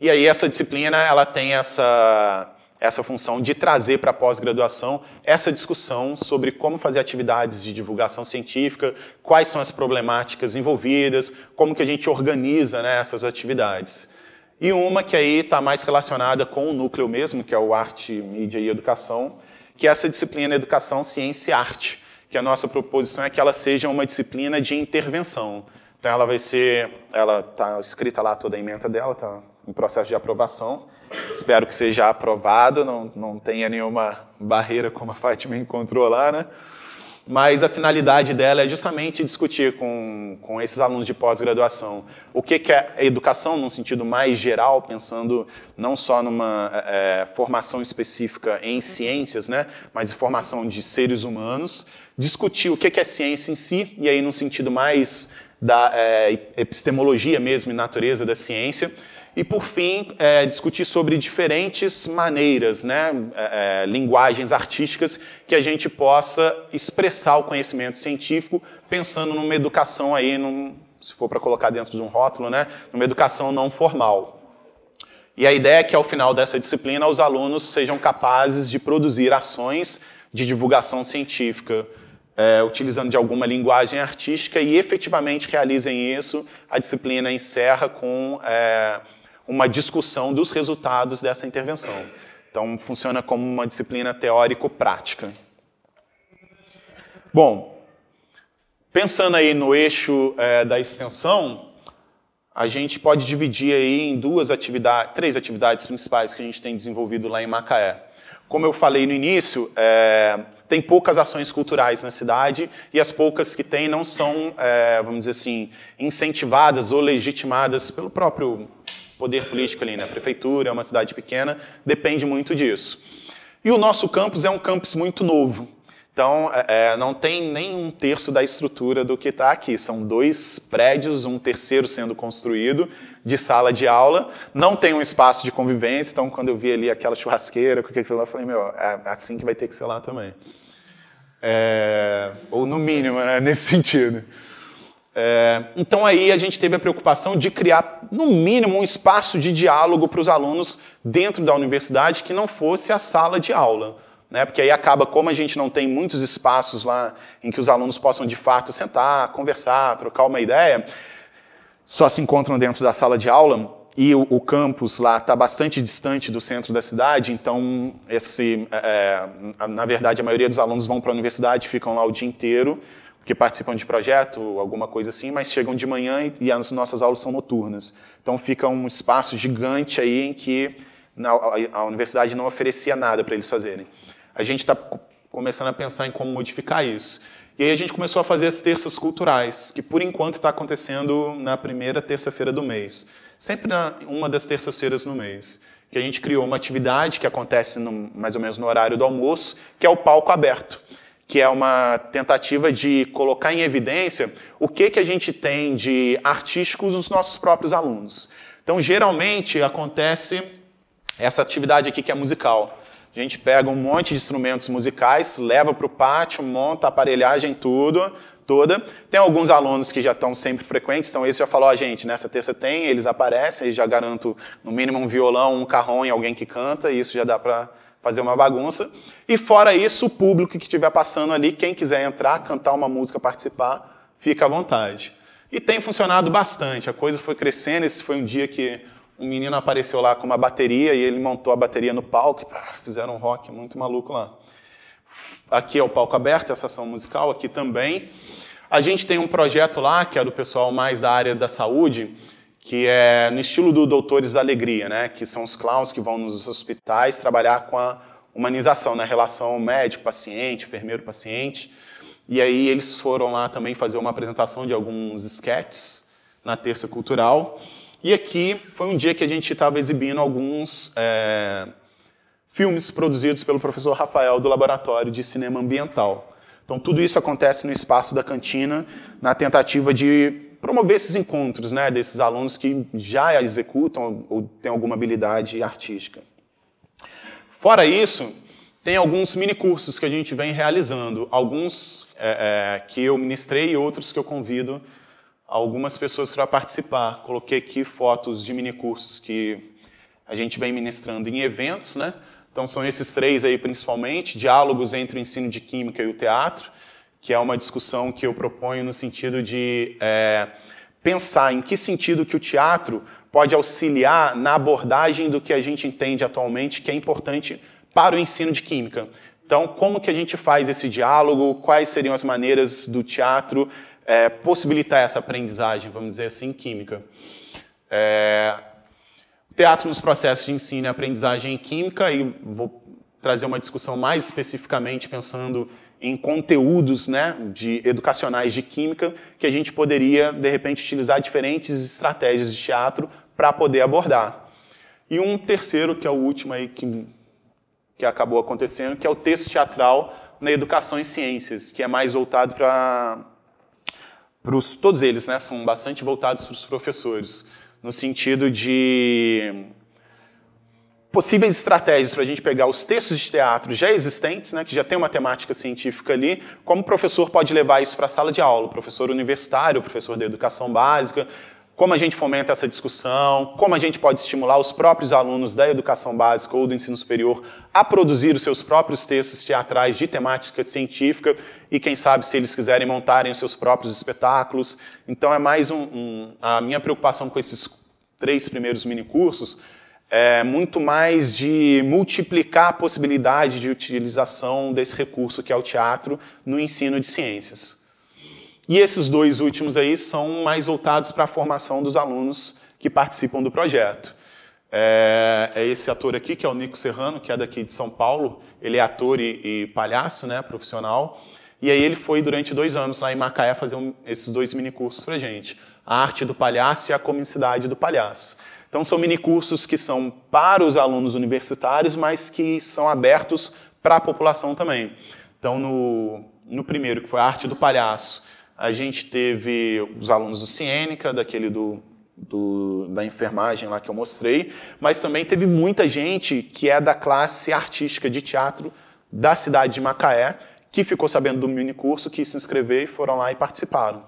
E aí essa disciplina ela tem essa, essa função de trazer para a pós-graduação essa discussão sobre como fazer atividades de divulgação científica, quais são as problemáticas envolvidas, como que a gente organiza né, essas atividades. E uma que aí está mais relacionada com o núcleo mesmo, que é o arte, mídia e educação, que é essa disciplina é Educação, Ciência e Arte, que a nossa proposição é que ela seja uma disciplina de intervenção. Então, ela vai ser, ela está escrita lá toda a emenda dela, está em processo de aprovação. Espero que seja aprovado, não, não tenha nenhuma barreira como a Fátima encontrou lá, né? mas a finalidade dela é justamente discutir com, com esses alunos de pós-graduação o que, que é educação num sentido mais geral, pensando não só numa é, é formação específica em ciências, né, mas em formação de seres humanos, discutir o que, que é ciência em si, e aí num sentido mais da é, epistemologia mesmo e natureza da ciência, e, por fim, é, discutir sobre diferentes maneiras, né, é, é, linguagens artísticas que a gente possa expressar o conhecimento científico, pensando numa educação aí, num, se for para colocar dentro de um rótulo, né, numa educação não formal. E a ideia é que, ao final dessa disciplina, os alunos sejam capazes de produzir ações de divulgação científica, é, utilizando de alguma linguagem artística e efetivamente realizem isso. A disciplina encerra com. É, uma discussão dos resultados dessa intervenção. Então, funciona como uma disciplina teórico-prática. Bom, pensando aí no eixo é, da extensão, a gente pode dividir aí em duas atividades, três atividades principais que a gente tem desenvolvido lá em Macaé. Como eu falei no início, é, tem poucas ações culturais na cidade e as poucas que tem não são, é, vamos dizer assim, incentivadas ou legitimadas pelo próprio poder político ali na né? prefeitura, é uma cidade pequena, depende muito disso. E o nosso campus é um campus muito novo. Então, é, é não tem nem um terço da estrutura do que está aqui. São dois prédios, um terceiro sendo construído, de sala de aula. Não tem um espaço de convivência, então, quando eu vi ali aquela churrasqueira, o que que eu falei: meu, é, é assim que vai ter que ser lá também. É, ou no mínimo, né, nesse sentido. É, então aí a gente teve a preocupação de criar, no mínimo, um espaço de diálogo para os alunos dentro da universidade que não fosse a sala de aula. Né? Porque aí acaba, como a gente não tem muitos espaços lá em que os alunos possam de fato sentar, conversar, trocar uma ideia, só se encontram dentro da sala de aula e o, o campus lá está bastante distante do centro da cidade, então esse, é, é na verdade a maioria dos alunos vão para a universidade, ficam lá o dia inteiro que participam de projeto, alguma coisa assim, mas chegam de manhã e, e as nossas aulas são noturnas. Então fica um espaço gigante aí em que na, a, a universidade não oferecia nada para eles fazerem. A gente está começando a pensar em como modificar isso. E aí a gente começou a fazer as terças culturais, que por enquanto está acontecendo na primeira terça-feira do mês. Sempre na, uma das terças-feiras no mês. Que a gente criou uma atividade que acontece no, mais ou menos no horário do almoço, que é o palco aberto que é uma tentativa de colocar em evidência o que, que a gente tem de artístico nos nossos próprios alunos. Então, geralmente, acontece essa atividade aqui que é musical. A gente pega um monte de instrumentos musicais, leva para o pátio, monta a aparelhagem, tudo, toda. Tem alguns alunos que já estão sempre frequentes, então esse já falou, a gente, nessa terça tem, eles aparecem, já garanto no mínimo um violão, um carrão e alguém que canta, e isso já dá para fazer uma bagunça. E fora isso, o público que estiver passando ali, quem quiser entrar, cantar uma música, participar, fica à vontade. E tem funcionado bastante, a coisa foi crescendo. Esse foi um dia que um menino apareceu lá com uma bateria e ele montou a bateria no palco, fizeram um rock muito maluco lá. Aqui é o palco aberto, é essa ação musical, aqui também. A gente tem um projeto lá, que é do pessoal mais da área da saúde, que é no estilo do Doutores da Alegria, né? que são os clowns que vão nos hospitais trabalhar com a humanização, na né? relação médico-paciente, enfermeiro-paciente. E aí eles foram lá também fazer uma apresentação de alguns sketches na Terça Cultural. E aqui foi um dia que a gente estava exibindo alguns é, filmes produzidos pelo professor Rafael do Laboratório de Cinema Ambiental. Então tudo isso acontece no espaço da cantina, na tentativa de promover esses encontros né, desses alunos que já executam ou têm alguma habilidade artística. Fora isso, tem alguns minicursos que a gente vem realizando, alguns é, é, que eu ministrei e outros que eu convido algumas pessoas para participar. Coloquei aqui fotos de minicursos que a gente vem ministrando em eventos, né? Então são esses três aí principalmente, diálogos entre o ensino de química e o teatro, que é uma discussão que eu proponho no sentido de é, pensar em que sentido que o teatro pode auxiliar na abordagem do que a gente entende atualmente que é importante para o ensino de química. Então, como que a gente faz esse diálogo? Quais seriam as maneiras do teatro é, possibilitar essa aprendizagem, vamos dizer assim, química? É, teatro nos processos de ensino e aprendizagem em química, e vou trazer uma discussão mais especificamente pensando em conteúdos né, de educacionais de química que a gente poderia, de repente, utilizar diferentes estratégias de teatro para poder abordar. E um terceiro, que é o último aí que, que acabou acontecendo, que é o texto teatral na educação em ciências, que é mais voltado para todos eles, né, são bastante voltados para os professores, no sentido de possíveis estratégias para a gente pegar os textos de teatro já existentes, né, que já tem uma temática científica ali, como o professor pode levar isso para a sala de aula, o professor universitário, o professor da educação básica, como a gente fomenta essa discussão, como a gente pode estimular os próprios alunos da educação básica ou do ensino superior a produzir os seus próprios textos teatrais de temática científica e, quem sabe, se eles quiserem montarem os seus próprios espetáculos. Então, é mais um, um a minha preocupação com esses três primeiros minicursos cursos é, muito mais de multiplicar a possibilidade de utilização desse recurso que é o teatro no ensino de ciências. E esses dois últimos aí são mais voltados para a formação dos alunos que participam do projeto. É, é esse ator aqui, que é o Nico Serrano, que é daqui de São Paulo. Ele é ator e, e palhaço, né, profissional. E aí ele foi durante dois anos lá em Macaé fazer um, esses dois minicursos para gente. A arte do palhaço e a comicidade do palhaço. Então, são minicursos que são para os alunos universitários, mas que são abertos para a população também. Então, no, no primeiro, que foi a arte do palhaço, a gente teve os alunos do Cienica, daquele do, do, da enfermagem lá que eu mostrei, mas também teve muita gente que é da classe artística de teatro da cidade de Macaé, que ficou sabendo do minicurso, que se inscreveu e foram lá e participaram.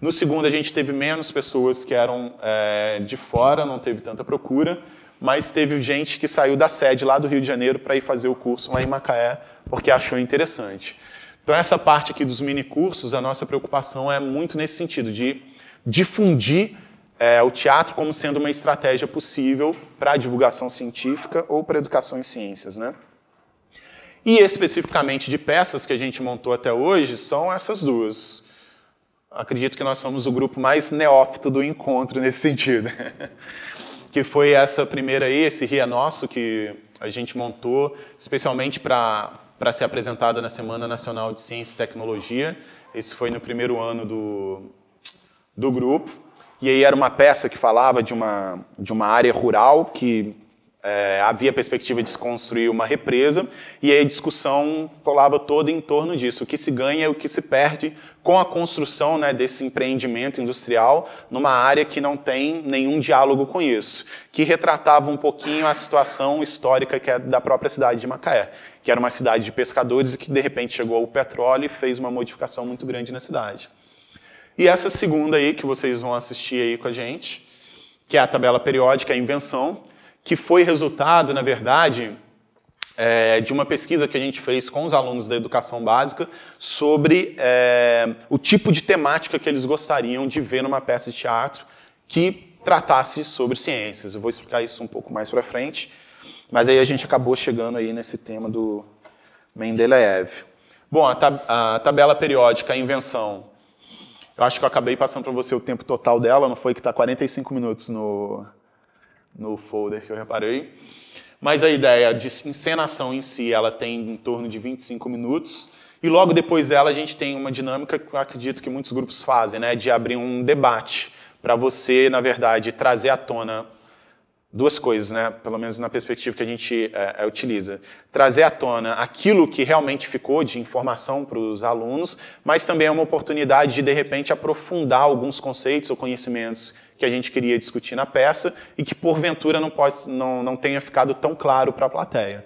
No segundo, a gente teve menos pessoas que eram é, de fora, não teve tanta procura, mas teve gente que saiu da sede lá do Rio de Janeiro para ir fazer o curso lá em Macaé, porque achou interessante. Então, essa parte aqui dos mini cursos, a nossa preocupação é muito nesse sentido, de difundir é, o teatro como sendo uma estratégia possível para a divulgação científica ou para a educação em ciências. Né? E especificamente de peças que a gente montou até hoje, são essas duas acredito que nós somos o grupo mais neófito do encontro nesse sentido. que foi essa primeira aí, esse Ria Nosso, que a gente montou especialmente para ser apresentada na Semana Nacional de Ciência e Tecnologia. Esse foi no primeiro ano do, do grupo. E aí era uma peça que falava de uma, de uma área rural que é, havia a perspectiva de se construir uma represa e a discussão colava toda em torno disso, o que se ganha e o que se perde com a construção né, desse empreendimento industrial numa área que não tem nenhum diálogo com isso, que retratava um pouquinho a situação histórica que é da própria cidade de Macaé, que era uma cidade de pescadores e que de repente chegou o petróleo e fez uma modificação muito grande na cidade. E essa segunda aí que vocês vão assistir aí com a gente, que é a tabela periódica, é a invenção, que foi resultado, na verdade, é, de uma pesquisa que a gente fez com os alunos da educação básica sobre é, o tipo de temática que eles gostariam de ver numa peça de teatro que tratasse sobre ciências. Eu vou explicar isso um pouco mais para frente, mas aí a gente acabou chegando aí nesse tema do Mendeleev. Bom, a, tab a tabela periódica, a invenção, eu acho que eu acabei passando para você o tempo total dela, não foi que está 45 minutos no, no folder que eu reparei. Mas a ideia de encenação em si, ela tem em torno de 25 minutos. E logo depois dela, a gente tem uma dinâmica que eu acredito que muitos grupos fazem, né? De abrir um debate para você, na verdade, trazer à tona duas coisas, né? pelo menos na perspectiva que a gente é, é, utiliza. Trazer à tona aquilo que realmente ficou de informação para os alunos, mas também é uma oportunidade de, de repente, aprofundar alguns conceitos ou conhecimentos que a gente queria discutir na peça e que, porventura, não, pode, não, não tenha ficado tão claro para a plateia.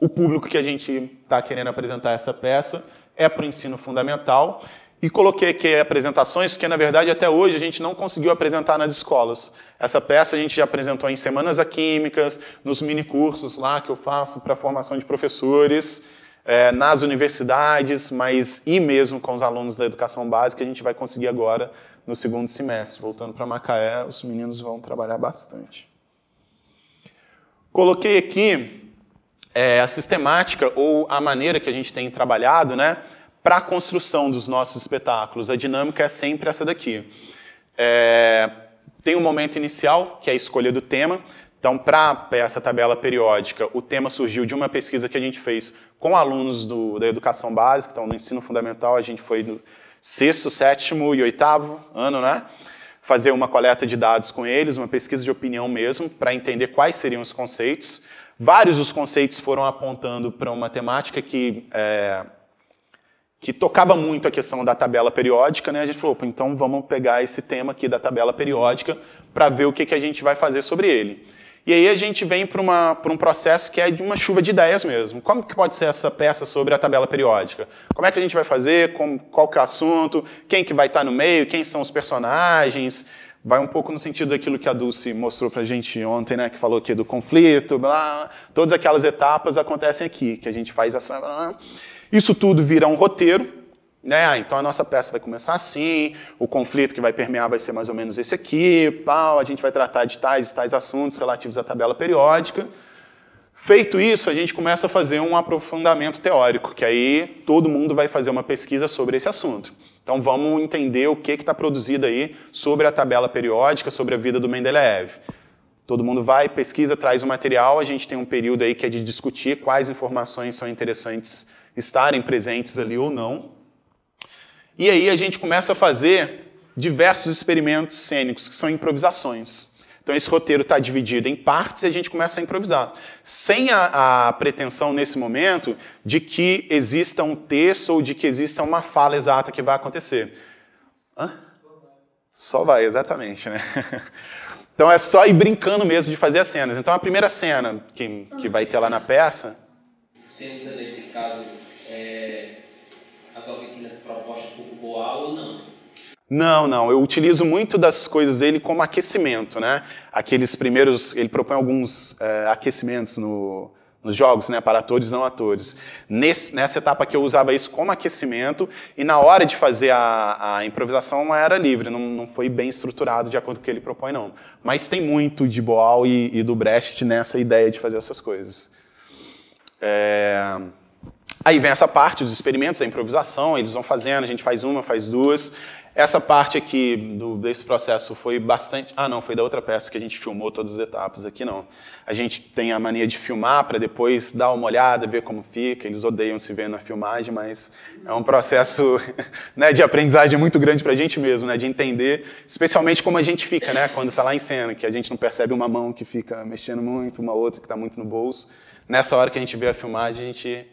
O público que a gente está querendo apresentar essa peça é para o ensino fundamental e coloquei aqui apresentações, porque na verdade até hoje a gente não conseguiu apresentar nas escolas. Essa peça a gente já apresentou em semanas químicas, nos minicursos lá que eu faço para formação de professores, é, nas universidades, mas e mesmo com os alunos da educação básica a gente vai conseguir agora no segundo semestre. Voltando para Macaé, os meninos vão trabalhar bastante. Coloquei aqui é, a sistemática ou a maneira que a gente tem trabalhado, né? para a construção dos nossos espetáculos, a dinâmica é sempre essa daqui. É, tem um momento inicial, que é a escolha do tema. Então, para essa tabela periódica, o tema surgiu de uma pesquisa que a gente fez com alunos do, da educação básica, então no ensino fundamental a gente foi do sexto, sétimo e oitavo ano, né? Fazer uma coleta de dados com eles, uma pesquisa de opinião mesmo, para entender quais seriam os conceitos. Vários dos conceitos foram apontando para uma temática que é, que tocava muito a questão da tabela periódica, né? A gente falou, então vamos pegar esse tema aqui da tabela periódica para ver o que, que a gente vai fazer sobre ele. E aí a gente vem para um processo que é de uma chuva de ideias mesmo. Como que pode ser essa peça sobre a tabela periódica? Como é que a gente vai fazer? Com, qual que é o assunto? Quem que vai estar tá no meio? Quem são os personagens? Vai um pouco no sentido daquilo que a Dulce mostrou para a gente ontem, né? Que falou aqui do conflito, blá, blá, todas aquelas etapas acontecem aqui, que a gente faz essa... Blá, blá. Isso tudo vira um roteiro, né? Ah, então a nossa peça vai começar assim, o conflito que vai permear vai ser mais ou menos esse aqui, pau, a gente vai tratar de tais e tais assuntos relativos à tabela periódica. Feito isso, a gente começa a fazer um aprofundamento teórico, que aí todo mundo vai fazer uma pesquisa sobre esse assunto. Então vamos entender o que está produzido aí sobre a tabela periódica, sobre a vida do Mendeleev. Todo mundo vai, pesquisa, traz o material, a gente tem um período aí que é de discutir quais informações são interessantes estarem presentes ali ou não. E aí a gente começa a fazer diversos experimentos cênicos, que são improvisações. Então esse roteiro está dividido em partes e a gente começa a improvisar. Sem a, a, pretensão nesse momento de que exista um texto ou de que exista uma fala exata que vai acontecer. Hã? Só vai, exatamente, né? Então é só ir brincando mesmo de fazer as cenas. Então a primeira cena que, que vai ter lá na peça proposta por Boal ou não? Não, não. Eu utilizo muito das coisas dele como aquecimento, né? Aqueles primeiros, ele propõe alguns é, aquecimentos no, nos jogos, né? Para atores, não atores. Nesse, nessa etapa que eu usava isso como aquecimento e na hora de fazer a, a improvisação não era livre, não, não, foi bem estruturado de acordo com o que ele propõe, não. Mas tem muito de Boal e, e do Brecht nessa ideia de fazer essas coisas. É... Aí vem essa parte dos experimentos, a improvisação, eles vão fazendo, a gente faz uma, faz duas. Essa parte aqui do, desse processo foi bastante. Ah, não, foi da outra peça que a gente filmou todas as etapas. Aqui não. A gente tem a mania de filmar para depois dar uma olhada, ver como fica. Eles odeiam se ver na filmagem, mas é um processo né, de aprendizagem muito grande para a gente mesmo, né, de entender, especialmente como a gente fica, né, quando está lá em cena, que a gente não percebe uma mão que fica mexendo muito, uma outra que está muito no bolso. Nessa hora que a gente vê a filmagem, a gente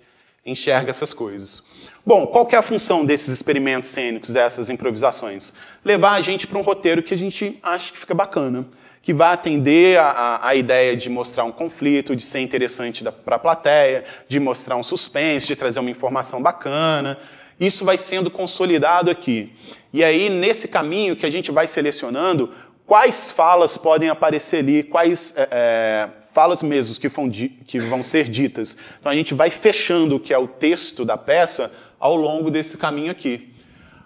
enxerga essas coisas. Bom, qual é a função desses experimentos cênicos, dessas improvisações? Levar a gente para um roteiro que a gente acha que fica bacana, que vai atender a, a, a ideia de mostrar um conflito, de ser interessante para a plateia, de mostrar um suspense, de trazer uma informação bacana. Isso vai sendo consolidado aqui. E aí, nesse caminho que a gente vai selecionando, quais falas podem aparecer ali, quais é, é falas mesmo que, que vão ser ditas. Então a gente vai fechando o que é o texto da peça ao longo desse caminho aqui.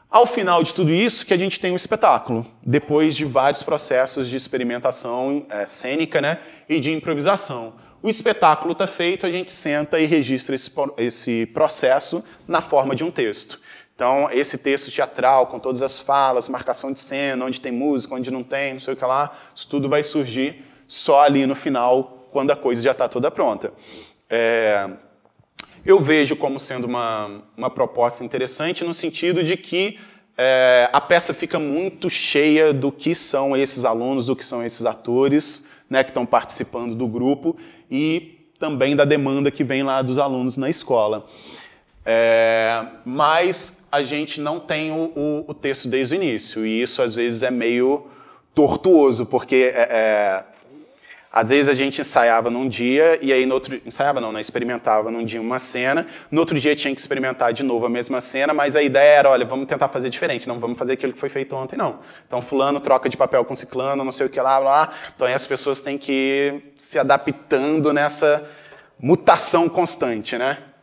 Ao final de tudo isso, que a gente tem um espetáculo, depois de vários processos de experimentação é, cênica né, e de improvisação. O espetáculo está feito, a gente senta e registra esse, esse processo na forma de um texto. Então, esse texto teatral, com todas as falas, marcação de cena, onde tem música, onde não tem, não sei o que lá, isso tudo vai surgir só ali no final quando a coisa já está toda pronta. É, eu vejo como sendo uma, uma proposta interessante no sentido de que é, a peça fica muito cheia do que são esses alunos, do que são esses atores né, que estão participando do grupo e também da demanda que vem lá dos alunos na escola. É, mas a gente não tem o, o, o, texto desde o início, e isso às vezes é meio tortuoso, porque é, é às vezes a gente ensaiava num dia e aí no outro ensaiava não, né? experimentava num dia uma cena, no outro dia tinha que experimentar de novo a mesma cena, mas a ideia era, olha, vamos tentar fazer diferente, não vamos fazer aquilo que foi feito ontem não. Então fulano troca de papel com ciclano, não sei o que lá, lá. Então aí as pessoas têm que ir se adaptando nessa mutação constante, né?